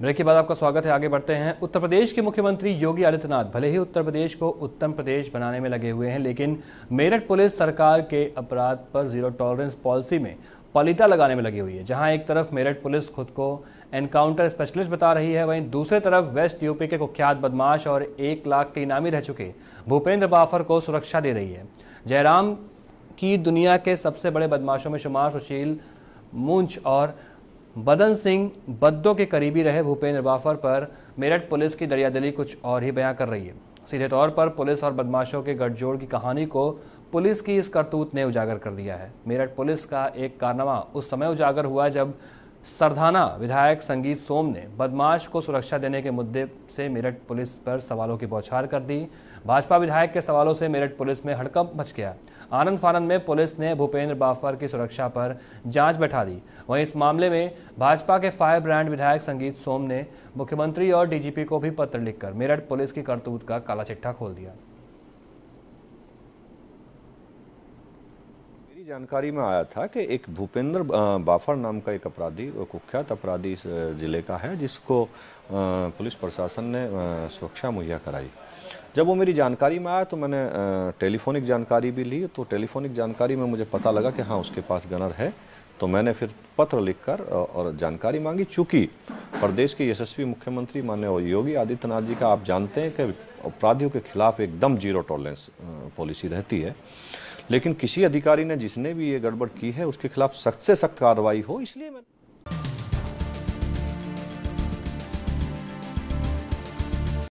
break के बाद आपका स्वागत है आगे बढ़ते हैं उत्तर प्रदेश के मुख्यमंत्री योगी आदित्यनाथ भले ही उत्तर प्रदेश को उत्तम प्रदेश बनाने में लगे हुए हैं लेकिन मेरठ पुलिस सरकार के अपराध पर जीरो टॉलरेंस पॉलिसी में पलिता लगाने में लगी हुई है जहां एक तरफ मेरठ पुलिस खुद को एनकाउंटर स्पेशलिस्ट बता रही है वहीं दूसरी तरफ वेस्ट यूपी के कुख्यात बदमाश और एक लाख के इनामी रह चुके भूपेंद्र बाफर को सुरक्षा दे रही है जयराम की दुनिया के सबसे बड़े बदमाशों में शुमार सुशील मुंच और बदन सिंह बद्दो के करीबी रहे भूपेंद्र बाफर पर मेरठ पुलिस की दरियादली कुछ और ही बयां कर रही है सीधे तौर पर पुलिस और बदमाशों के गठजोड़ की कहानी को पुलिस की इस करतूत ने उजागर कर दिया है मेरठ पुलिस का एक कारनामा उस समय उजागर हुआ जब सरधाना विधायक संगीत सोम ने बदमाश को सुरक्षा देने के मुद्दे से मेरठ पुलिस पर सवालों की बौछार कर दी भाजपा विधायक के सवालों से मेरठ पुलिस में हड़कंप मच गया आनंद फानंद में पुलिस ने भूपेंद्र बाफर की सुरक्षा पर जांच बैठा दी वहीं इस मामले में भाजपा के फायर ब्रांड विधायक संगीत सोम ने मुख्यमंत्री और डीजीपी को भी पत्र लिखकर मेरठ पुलिस की करतूत का काला चिट्ठा खोल दिया मेरी जानकारी में आया था कि एक भूपेंद्र बाफर नाम का एक अपराधी कुख्यात अपराधी इस ज़िले का है जिसको पुलिस प्रशासन ने सुरक्षा मुहैया कराई जब वो मेरी जानकारी में आया तो मैंने टेलीफोनिक जानकारी भी ली तो टेलीफोनिक जानकारी में मुझे पता लगा कि हाँ उसके पास गनर है तो मैंने फिर पत्र लिखकर और जानकारी मांगी चूँकि प्रदेश के यशस्वी मुख्यमंत्री मान्य योगी आदित्यनाथ जी का आप जानते हैं कि अपराधियों के खिलाफ एकदम जीरो टॉलरेंस पॉलिसी रहती है लेकिन किसी अधिकारी ने जिसने भी ये गड़बड़ की है उसके खिलाफ सख्त से सख्त कार्रवाई हो इसलिए मैं